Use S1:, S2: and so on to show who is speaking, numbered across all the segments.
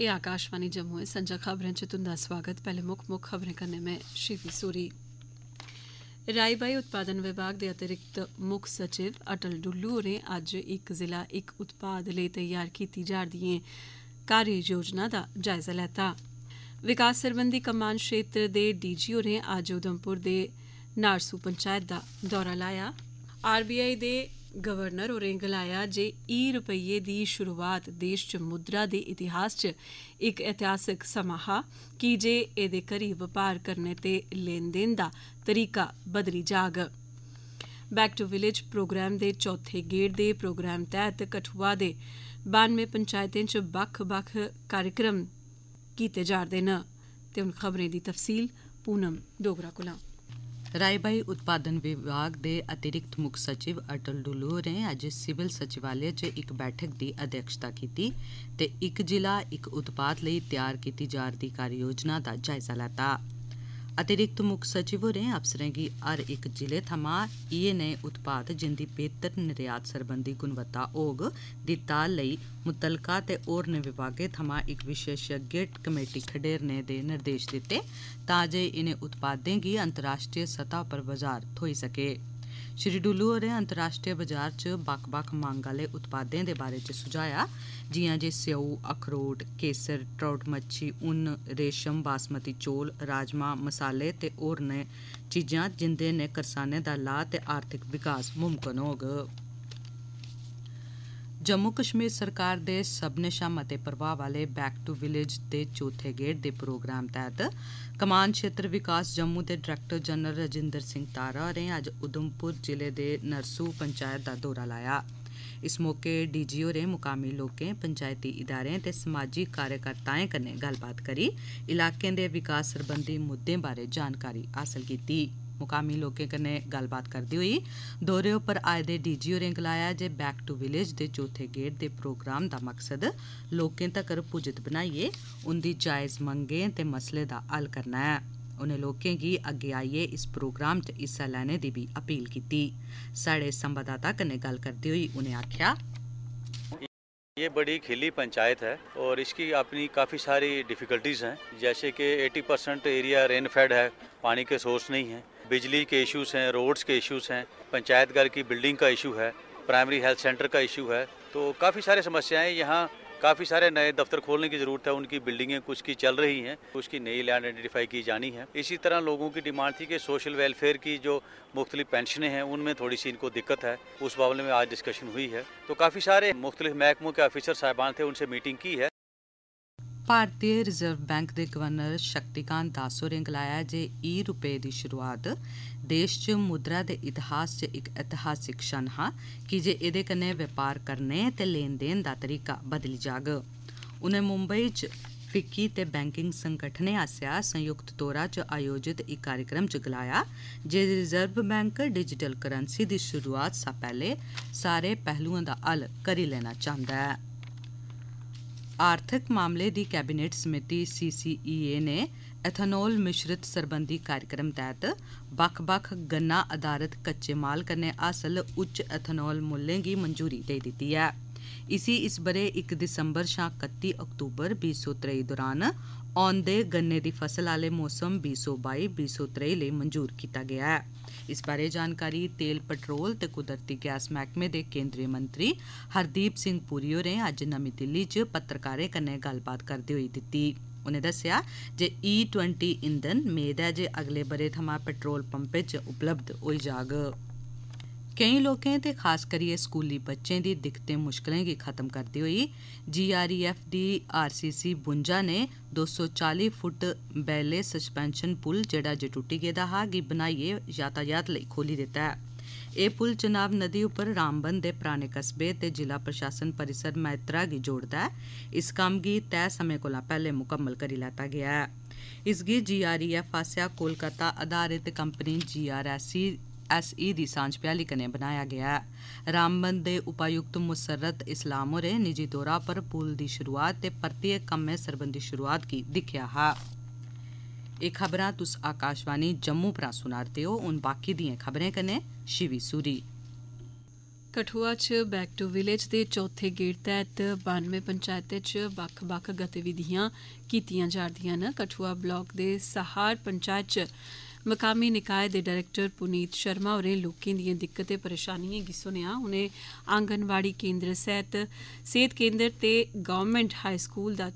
S1: ये आकाशवाणी जम्मू संजा खबरें च तुंदा स्वागत पहले मुक्ख मुक्ख खबरें कन्नै मैं शिवी सूरी राईबाई उत्पादन विभाग दे अतिरिक्त मुक्ख सचिव अटल डुल्लू होरें अज्ज एक जिला इक उत्पाद लेई तैयार कीती जा'रदियें कार्य योजना दा जायजा लैता विकास सरबंधी कमान क्षेत्र दे डीजी होरें अज्ज उधमपुर दे नारसू पंचायत दा दौरा लाया आरबीआई दे गवर्नर होरें गलाया जे ई रपेइये दी शुरुआत देश च मुद्रा दे इतिहास च इक ऐतिहासिक समां हा की जे एह्दे करी बपार करने ते लेन देन दा तरीका बदली जाग बैक टू विलेज प्रोग्राम दे चौथे गेड़ दे प्रोग्राम तैह्त कठुआ दे बानवे पंचायतें च बक्ख बक्ख कार्यक्रम कीते जा'रदे न ते हून खबरें दी तफसील पूनम डोगरा कोला
S2: ਰਾਈਬਾਈ ਉਤਪਾਦਨ ਵਿਭਾਗ ਦੇ ਅਤਿਰਿਕਤ ਮੁੱਖ ਸਚਿਵ ਅਟਲ ਡੁਲੂ ਨੇ ਅੱਜ ਸਿਵਲ ਸਚਿਵਾਲੇ 'ਚ ਇੱਕ ਬੈਠਕ ਦੀ ਅਧਿਕਸ਼ਤਾ ਕੀਤੀ ਤੇ ਇੱਕ ਜ਼ਿਲ੍ਹਾ ਇੱਕ ਉਤਪਾਦ ਲਈ ਤਿਆਰ ਕੀਤੀ ਜਾ ਰਹੀ ਕਾਰਜ ਯੋਜਨਾ ਦਾ ਜਾਇਜ਼ਾ ਲਿਆ। अतिरिक्त मुक्ख सचिव होरें अफसरें गी हर इक जिले थमां इयै नेह उत्पाद जिंदी बेहतर निर्यात सरबंधी गुणवत्ता होग दी ताल लेई मुत्तलका ते होरनें विभागें थमां इक विशेषज्ञ कमेटी खडेरने दे निर्देश दित्ते तां जे इनें उत्पादें गी अंतर्राश्ट्रीय सतह उप्पर बजार थ्होई सकै ਸ਼੍ਰੀ ਡੁੱਲੂ ਹੋਰੇ ਅੰਤਰਰਾਸ਼ਟਰੀ ਬਾਜ਼ਾਰ 'ਚ ਬੱਕ-ਬੱਕ ਮੰਗ ਵਾਲੇ ਉਤਪਾਦਾਂ ਦੇ ਬਾਰੇ 'ਚ ਸੁਝਾਇਆ ਜਿਵੇਂ ਜੇ ਸਿਉ, ਅਖਰੋਟ, ਕੇਸਰ, ਟ੍ਰਾਊਟ ਮੱਛੀ, ਉਨ, ਰੇਸ਼ਮ, ਬਾਸਮਤੀ ਚੋਲ, ਰਾਜਮਾ, ਮਸਾਲੇ ਤੇ ਹੋਰ ਨੇ ਚੀਜ਼ਾਂ ਜਿੰਦੇ ਨੇ ਕਿਸਾਨਾਂ ਦਾ ਲਾਭ ਤੇ ਆਰਥਿਕ ਵਿਕਾਸ ਮੁਮਕਨ ਹੋਗ ਜੰਮੂ ਕਸ਼ਮੀਰ ਸਰਕਾਰ ਦੇ ਸਬਨਿਸ਼ਮ ਅਤੇ ਪ੍ਰਭਾਵ ਵਾਲੇ ਬੈਕ ਟੂ ਵਿਲੇਜ ਦੇ ਚੌਥੇ ਗੇੜ ਦੇ ਪ੍ਰੋਗਰਾਮ ਤਹਿਤ ਕਮਾਨ ਖੇਤਰ ਵਿਕਾਸ ਜੰਮੂ ਦੇ ਡਾਇਰੈਕਟਰ ਜਨਰਲ ਰਜਿੰਦਰ ਸਿੰਘ ਤਾਰਾ ਹੋਰੇ ਅੱਜ ਉਦਮਪੁਰ ਜ਼ਿਲ੍ਹੇ ਦੇ ਨਰਸੂ ਪੰਚਾਇਤ ਦਾ ਦੌਰਾ ਲਾਇਆ ਇਸ ਮੌਕੇ ਡੀਜੀ ਹੋਰੇ ਮੁਕਾਮੀ ਲੋਕਾਂ ਪੰਚਾਇਤੀ ਇਦਾਰਿਆਂ ਤੇ ਸਮਾਜਿਕ ਕਾਰਜਕਰਤਾएं ਕਨੇ ਗੱਲਬਾਤ ਕਰੀ ਇਲਾਕੇ ਦੇ ਵਿਕਾਸ ਸੰਬੰਧੀ ਮੁੱਦੇ ਬਾਰੇ ਜਾਣਕਾਰੀ ਹਾਸਲ ਕੀਤੀ मुकामी लोकें कन्नै गल्लबात करदे होई दौरे उप्पर आए दे डीजी होरें गलाया जे बैक टू विलेज दे चौथे गेट दे प्रोग्राम दा मकसद लोकें तक पुजित बनाइयै उंदी जायज मंगें ते मसले दा हल करना ऐ उनें लोकें गी अग्गे आइयै इस प्रोग्राम च हिस्सा लैने दी भी अपील कीती साढ़े संवाददाता कन्नै गल्ल करदे होई उनें आखेआ ये बड़ी खिली पंचायत है और इसकी अपनी काफ़ी सारी डिफ़िकल्टीज़ हैं जैसे कि 80 परसेंट एरिया रेनफेड है पानी के सोर्स नहीं है बिजली के इश्यूज़ हैं रोड्स के इश्यूज़ हैं पंचायत घर की बिल्डिंग का इशू है प्राइमरी हेल्थ सेंटर का इशू है तो काफ़ी सारे समस्याएं यहाँ काफ़ी सारे नए दफ्तर खोलने की ज़रूरत है उनकी बिल्डिंगें कुछ की चल रही हैं की नई लैंड आइडेंटिफाई की जानी है इसी तरह लोगों की डिमांड थी कि सोशल वेलफेयर की जो मुख्तलि पेंशनें हैं उनमें थोड़ी सी इनको दिक्कत है उस मामले में आज डिस्कशन हुई है तो काफ़ी सारे मुख्तलिफ महकमों के ऑफिसर साहबान थे उनसे मीटिंग की है ਭਾਰਤੀ ਰਿਜ਼ਰਵ ਬੈਂਕ ਦੇ ਗਵਰਨਰ ਸ਼ਕਤੀਕਾਂਤ ਦਾਸੋ ਨੇ ਗਲਾਇਆ ਜੇ ਈ e ਰੁਪਏ ਦੀ ਸ਼ੁਰੂਆਤ ਦੇਸ਼ 'ਚ ਮੁਦਰਾ ਦੇ ਇਤਿਹਾਸ 'ਚ ਇੱਕ ਇਤਿਹਾਸਿਕ ਸ਼ਨ ਹਾ ਕਿ ਜੇ ਇਹਦੇ ਕਨੇ ਵਪਾਰ ਕਰਨੇ ਤੇ ਲੈਣ-ਦੇਣ ਦਾ ਤਰੀਕਾ ਬਦਲ ਜਾਗ ਉਹਨੇ ਮੁੰਬਈ 'ਚ ਫਿੱਕੀ ਤੇ ਬੈਂਕਿੰਗ ਸੰਗਠਨੇ ਆਸਿਆ ਸੰਯੁਕਤ ਤੌਰਾ 'ਚ ਆਯੋਜਿਤ ਇੱਕ ਕਾਰਜਕ੍ਰਮ 'ਚ ਗਲਾਇਆ ਜੇ ਰਿਜ਼ਰਵ ਬੈਂਕ ਡਿਜੀਟਲ ਕਰੰਸੀ ਦੀ ਸ਼ੁਰੂਆਤ ਸਾ ਪਹਿਲੇ ਸਾਰੇ ਪਹਿਲੂਆਂ ਦਾ ਹੱਲ ਕਰੀ ਲੈਣਾ ਚਾਹੁੰਦਾ ਹੈ ਆਰਥਿਕ ਮਾਮਲੇ ਦੀ ਕੈਬਨਿਟ ਸਮਿਤੀ ਸੀਸੀਈਏ ਨੇ ਐਥਨੋਲ ਮਿਸ਼ਰਿਤ ਸਰਬੰਧੀ ਕਾਰਜਕ੍ਰਮ ਤਹਿਤ ਵੱਖ-ਵੱਖ ਗੰਨਾ ਆਧਾਰਿਤ ਕੱਚੇ ਮਾਲ ਕਨੇ ਅਸਲ ਉੱਚ ਐਥਨੋਲ ਮੁੱਲੇ ਦੀ ਮਨਜ਼ੂਰੀ ਦੇ ਦਿੱਤੀ ਹੈ। ਇਸੀ ਇਸ ਬਰੇ 1 ਦਸੰਬਰ ਸ਼ਾ 31 ਅਕਤੂਬਰ 2023 ਦੌਰਾਨ ਦੇ ਗੰਨੇ ਦੀ ਫਸਲ ਵਾਲੇ ਮੌਸਮ 2022-2023 ਲਈ ਮਨਜ਼ੂਰ ਕੀਤਾ ਗਿਆ ਹੈ ਇਸ ਬਾਰੇ ਜਾਣਕਾਰੀ ਤੇਲ ਪੈਟਰੋਲ ਤੇ ਕੁਦਰਤੀ ਗੈਸ ਮਹਿਕਮੇ ਦੇ ਕੇਂਦਰੀ ਮੰਤਰੀ ਹਰਦੀਪ ਸਿੰਘ ਪੁਰੀ ਹੋਰੇ ਅੱਜ ਨਵੀਂ ਦਿੱਲੀ 'ਚ ਪੱਤਰਕਾਰਾਂ ਕੰਨੇ ਗੱਲਬਾਤ ਕਰਦੇ ਹੋਏ ਦਿੱਤੀ ਉਨੇ ਦੱਸਿਆ ਜੇ E20 ਇੰਧਨ ਮੇਦਾ ਜੇ ਅਗਲੇ ਬਰੇ ਥਮਾ ਪੈਟਰੋਲ ਪੰਪੇ ਚ ਉਪਲਬਧ ਹੋਈ ਜਾਗ केईं लोकें ते खास करियै स्कूली बच्चें दी दिक्कतें मुश्कलें गी खत्म करदे होई जीआरईएफ दी आरसीसी बुंजा ने दो सौ चाली फुट बैले सस्पेंशन पुल जेहड़ा जे टुटी गेदा हा गी बनाइयै यातायात लेई खोली दित्ता है एह् पुल चनाब नदी उप्पर रामबन दे पराने कस्बे ते जिला प्रशासन परिसर मैत्रा गी जोड़दा ऐ इस कम्म गी तय समें कोला पैहले मुकम्मल करी लैता गेआ ऐ इसगी जीआरईएफ आसेआ कोलकाता आधारित कंपनी जीआरएससी एसई दी सांझ भ्याली कन्नै बनाया गेआ ऐ रामबन दे उपायुक्त मुसर्रत इस्लाम होरें निजी तौरा पर पुल दी शुरूआत ते परतियै कम्मै सरबंधी शुरूआत गी दिक्खेआ हा एह् खबरां तुस आकाशवाणी जम्मू परा सुना'रदे ओ हून बाकी दिएं खबरें कन्नै शिवी सूरी
S1: कठुआ च बैक टू विलेज दे चौथे गेड़ तैह्त बानवे पंचैतें च बक्ख बक्ख गतिविधियां कीतियां जा'रदियां न कठुआ ब्लाक दे सहार पंचैत च मकामी निकाय दे डायरेक्टर पुनीत शर्मा होरें लोकें दियें दिक्कतें परेशानियें गी सुनेआ उनें आंगनवाड़ी केन्द्र सहित सेहत केंद्र ते गौरमेंट हाई स्कूल दा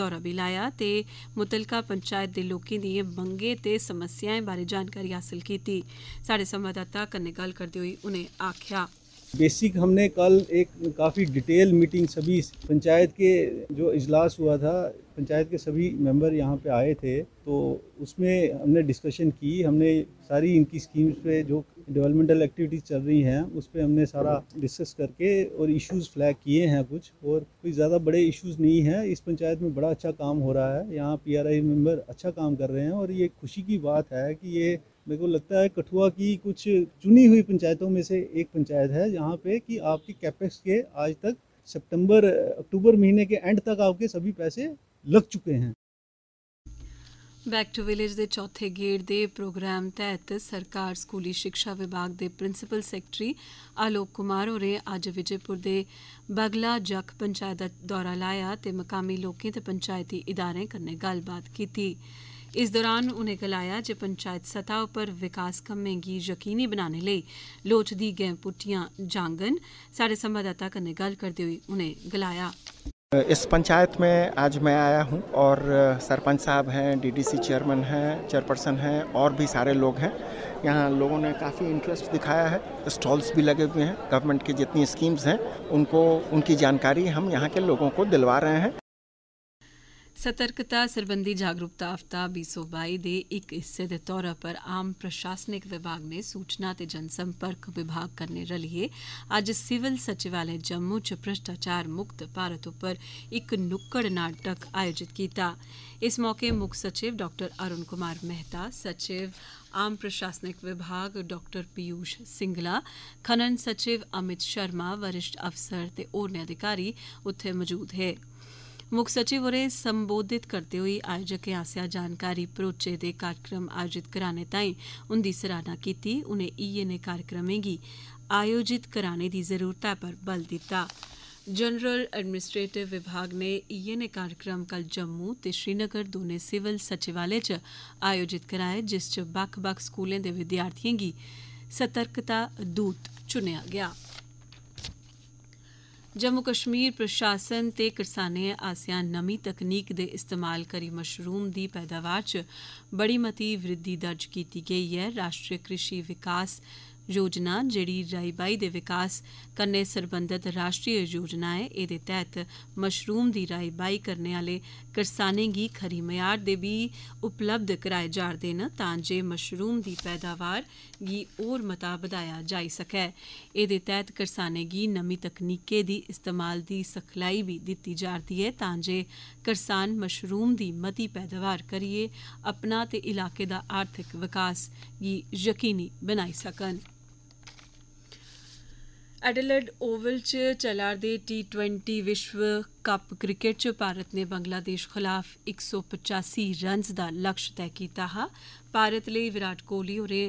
S1: दौरा भी लाया ते मुतलका पंचायत दे लोकें दियें मंगें ते समस्याएं बारे जानकारी हासल कीती साढ़े संवाददाता कन्नै गल्ल करदे होई उनें आक्खेआ
S2: बेसिक हमने कल एक काफ़ी डिटेल मीटिंग सभी पंचायत के जो इजलास हुआ था पंचायत के सभी मेंबर यहाँ पे आए थे तो उसमें हमने डिस्कशन की हमने सारी इनकी स्कीम्स पे जो डेवलपमेंटल एक्टिविटीज़ चल रही हैं उस पर हमने सारा डिस्कस करके और इश्यूज फ्लैग किए हैं कुछ और कोई ज़्यादा बड़े इश्यूज नहीं हैं इस पंचायत में बड़ा अच्छा काम हो रहा है यहाँ पीआरआई मेंबर अच्छा काम कर रहे हैं और ये खुशी की बात है कि ये मेरे को लगता है कठुआ की कुछ चुनी हुई पंचायतों में से एक पंचायत है जहाँ पे कि आपके कैपेक्स के आज तक सितंबर अक्टूबर महीने के एंड तक आपके सभी पैसे लग चुके हैं
S1: बैक टू विलेज के चौथे गेड के प्रोग्राम तहत सरकार स्कूली शिक्षा विभाग के प्रिंसिपल सैकटरी आलोक कुमार होरें अज विजयपुर के बगला जख पंचायत का दौरा लाया मकामी लोगों पंचायती इदारे गलबात की इस दौरान उनें गलाया जे पंचायत सतह उप्पर विकास कम्में गी यकीनी बनाने लेई लोड़चदी गैं पुट्टियां जांगन साढ़े संवाददाता कन्नै गल्ल करदे होई उनें गलाया
S2: इस पंचायत में आज मैं आया हूं और सरपंच साहब हैं डीडीसी चेयरमैन हैं चेयरपर्सन हैं और भी सारे लोग हैं यहाँ लोगों ने काफ़ी इंटरेस्ट दिखाया है स्टॉल्स भी लगे हुए हैं गवर्नमेंट की जितनी स्कीम्स हैं उनको उनकी जानकारी हम यहाँ के लोगों को दिलवा रहे हैं
S1: ਸਤਰਕਤਾ ਸਰਬੰਧੀ ਜਾਗਰੂਕਤਾ ਹਫਤਾ 2022 ਦੇ ਇੱਕ ਹਿੱਸੇ ਦੇ ਤੌਰ ਪਰ ਆਮ ਪ੍ਰਸ਼ਾਸਨਿਕ ਵਿਭਾਗ ਨੇ ਸੂਚਨਾ ਤੇ ਜਨਸੰਪਰਕ ਵਿਭਾਗ ਕਰਨੇ ਰਲੀਏ ਅੱਜ ਸਿਵਲ ਸਚਿਵਾਲय ਜੰਮੂ ਚ ਭ੍ਰਿਸ਼ਟਾਚਾਰ ਮੁਕਤ ਭਾਰਤ ਉੱਪਰ ਇੱਕ ਨੁੱਕੜ ਨਾਟਕ ਆਯੋਜਿਤ ਕੀਤਾ ਇਸ ਮੌਕੇ ਮੁੱਖ ਸਚਿਵ ਡਾਕਟਰ ਅਰੁਣ ਕੁਮਾਰ ਮਹਿਤਾ ਸਚਿਵ आम प्रशासनिक विभाग डॉक्टर पीयूष सिंगला खनन सचिव अमित शर्मा वरिष्ठ अफसर ते होरने अधिकारी उत्थे मौजूद हे मुख सचिव होरें संबोधित करदे होई आयोजकें आसेआ जानकारी भरोचे दे कार्यक्रम आयोजित कराने ताईं उंदी सराहना कीती उनें इयै नेह कार्यक्रमें गी आयोजित कराने दी जरूरतै पर बल दित्ता जनरल एडमिनिस्ट्रेटिव विभाग ने इयै नेह कार्यक्रम कल जम्मू ते श्रीनगर दौनें सिविल सचिवालय च आयोजित कराए जिस च बक्ख बक्ख स्कूलें दे विद्यार्थिएं गी सतर्कता दूत चुनेआ गेआ ਜੰਮੂ ਕਸ਼ਮੀਰ ਪ੍ਰਸ਼ਾਸਨ ਤੇ ਕਿਸਾਨੇ ਆਸਿਆ ਨਵੀਂ ਤਕਨੀਕ ਦੇ ਇਸਤੇਮਾਲ ਕਰੀ ਮਸ਼ਰੂਮ ਦੀ ਪੈਦਾਵਾਰ 'ਚ ਬੜੀ ਮਤੀ ਵਿਰਧੀ ਦਰਜ ਕੀਤੀ ਗਈ ਹੈ ਰਾਸ਼ਟਰੀ ਕ੍ਰਿਸ਼ੀ ਵਿਕਾਸ योजना जेहड़ी राईबाई दे विकास कन्नै सरबंधत राष्ट्रीय योजना ऐ एहदे तैहत मशरूम दी राईबाई करने आले करसानें गी खरी मयार दे बीऽ उपलब्ध कराए जा'रदे न तां जे मशरूम दी पैदावार गी होर मता बधाया जाई सकै एहदे तैहत करसानें गी नमीं तकनीकें दी इस्तेमाल दी सखलाई बी दित्ती जा'रदी ऐ तां जे करसान मशरूम दी मती पैदावार करियै अपना ते इलाके दा आर्थिक विकास गी यकीनी बनाई सकन ਐਡਲਡ ਓਵਲ 'ਚ ਚਲਾਰ ਦੇ T20 ਵਿਸ਼ਵ ਕੱਪ ਕ੍ਰਿਕਟ 'ਚ ਭਾਰਤ ਨੇ ਬੰਗਲਾਦੇਸ਼ ਖਿਲਾਫ 185 ਰਨਸ ਦਾ ਲਕਸ਼ ਤੈਅ ਕੀਤਾ ਹੈ ਭਾਰਤ ਲਈ ਵਿਰਾਟ ਕੋਹਲੀ ਹੋਰੇ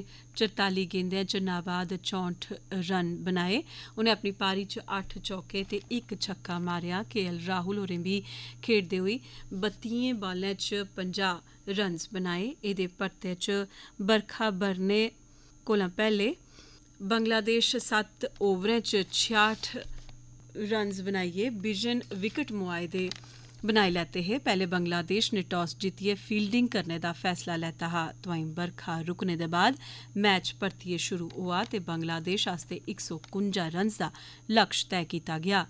S1: 44 ਗੇਂਦਾਂ 'ਚ ਨਾਬਾਦ 64 ਰਨ ਬਣਾਏ ਉਹਨੇ ਆਪਣੀ ਪਾਰੀ 'ਚ 8 ਚੌਕੇ ਤੇ 1 ਛੱਕਾ ਮਾਰਿਆ ਕੇਐਲ ਰਾਹੁਲ ਹੋਰੇ ਵੀ ਖੇਡਦੇ ਹੋਈ 32 ਬਾਲਾਂ 'ਚ 50 ਰਨਸ ਬਣਾਏ ਇਹਦੇ ਪਰਤੇ 'ਚ ਬਰਖਾ ਬਰਨੇ ਕੋਲੋਂ ਪਹਿਲੇ बांग्लादेश सत्त ओवरें च छियाठ रन्स बनाइयै बिजन विकेट मुआयदे बनाई लैते हे पैह्ले बांग्लादेश ने टॉस जित्तियै फील्डिंग करने दा फैसला लैता हा तोआईं बरखा रुकने दे बाद मैच परतियै शुरू होआ ते बांग्लादेश आस्तै इक सौ कुंजा रन्स दा लक्ष्य तैय कीता गेआ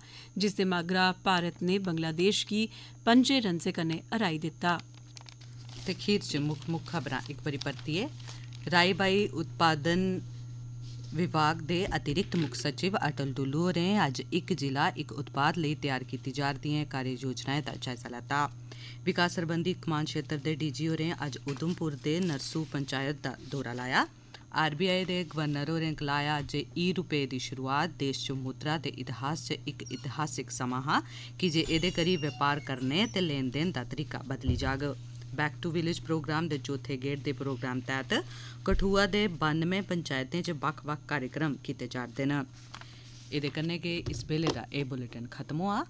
S1: जिसदे मगरा भारत ने बांग्लादेश गी पंजे रन्सें कन्नै हराई दित्ता ते खीर च मुक्ख मुक्ख खबरां इक बारी परतियै
S2: राई बाई उत्पादन ਵਿਭਾਗ ਦੇ ਅਤਿਰਿਕਤ ਮੁੱਖ ਸਚਿਵ ਅਟਲ ਡੁੱਲੂ ਹੋरें ਅੱਜ ਇੱਕ ਜ਼ਿਲ੍ਹਾ ਇੱਕ ਉਤਪਾਦ ਲਈ ਤਿਆਰ ਕੀਤੀ ਜਾ ਰਹੀ ਕਾਰਜ ਯੋਜਨਾਵਾਂ ਦਾ ਜਾਇਜ਼ਾ ਲਿਆ ਵਿਕਾਸ ਸਰਬੰਧੀ ਕਮਾਂਡ ਖੇਤਰ ਦੇ ਡੀਜੀ ਹੋਰੇ ਅੱਜ ਉਦਮਪੁਰ ਦੇ ਨਰਸੂ ਪੰਚਾਇਤ ਦਾ ਦੌਰਾ ਲਾਇਆ ਆਰਬੀਆਈ ਦੇ ਗਵਰਨਰ ਹੋरें ਕਲਾਇਆ ਜੇ ਈ ਰੁਪਏ ਦੀ ਸ਼ੁਰੂਆਤ ਦੇਸ਼ 'ਚ ਮੁਦਰਾ ਦੇ ਇਤਿਹਾਸ 'ਚ ਇੱਕ ਇਤਿਹਾਸਿਕ ਸਮਾਂ ਹੈ ਕਿ ਜੇ ਇਹਦੇ ਕਰੀ ਵਪਾਰ ਕਰਨੇ ਤੇ ਲੈਣ-ਦੇਣ ਦਾ ਤਰੀਕਾ ਬਦਲੀ ਜਾਗਾ ਬੈਕ ਟੂ ਵਿਲੇਜ ਪ੍ਰੋਗਰਾਮ ਦੇ ਚੌਥੇ ਗੇੜ ਦੇ ਪ੍ਰੋਗਰਾਮ ਤਹਿਤ ਕਠੂਆ ਦੇ 92 ਪੰਚਾਇਤਾਂ 'ਚ ਵੱਖ-ਵੱਖ ਕਾਰਜਕ੍ਰਮ ਕੀਤੇ ਰਹੇ ਨੇ ਇਹਦੇ ਕੰਨੇ ਕਿ ਇਸ ਵੇਲੇ ਦਾ ਇਹ ਬੁਲੇਟਿਨ ਖਤਮ ਹੋਆ